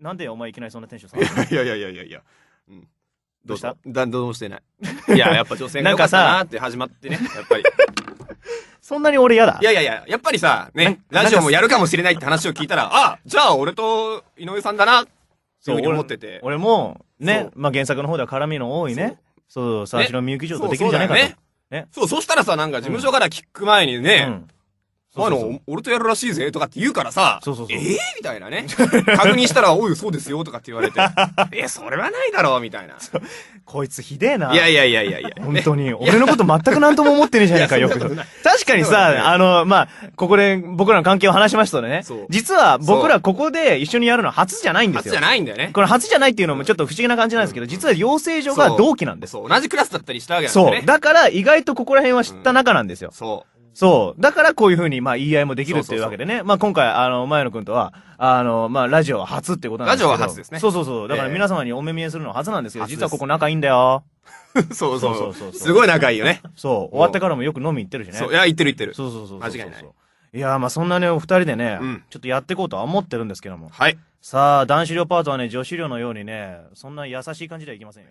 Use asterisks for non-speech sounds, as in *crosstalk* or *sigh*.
なんでお前いきなりそんなテンションさいやいやいやいやいや、うん、どうしただどうもしてないいややっぱ女性が良かったなって始まってねやっぱり *laughs* そんなに俺嫌だいやいやいややっぱりさねラジオもやるかもしれないって話を聞いたらあじゃあ俺と井上さんだなそう思ってて俺もね、まあ、原作の方では絡みの多いねそう沢城みゆき城とできるんじゃないかとね、ね、そうそしたらさなんか事務所から聞く前にね、うん前の、俺とやるらしいぜとかって言うからさ、そうそうそうえー、みたいなね。確認したら、おい、そうですよとかって言われて、え、*laughs* それはないだろうみたいな。*laughs* こいつひでえな。いやいやいやいやいや。本当に。俺のこと全く何とも思ってねえじゃねえか、よく。確かにさ、あの、まあ、ここで僕らの関係を話しましたね。実は僕らここで一緒にやるのは初じゃないんですよ。初じゃないんだよね。これ初じゃないっていうのもちょっと不思議な感じなんですけど、実は養成所が同期なんです。そう、同じクラスだったりしたわけなんですね。そう。だから意外とここら辺は知った仲なんですよ。そう。そう。だからこういうふうに、まあ、言い合いもできるっていうわけでね。そうそうそうまあ、今回、あの、前野くんとは、あの、まあ、ラジオは初ってことなんですけど。ラジオは初ですね。そうそうそう。だから皆様にお目見えするのは初なんですけど、実はここ仲いいんだよ。*laughs* そうそうそうそうすごい仲いいよね。そう。終わってからもよく飲み行ってるしね。そう。いや、行ってる行ってる。そうそうそう間違いない。いやまあそんなね、お二人でね、うん、ちょっとやっていこうとは思ってるんですけども。はい。さあ、男子寮パートはね、女子寮のようにね、そんな優しい感じではいきませんよ。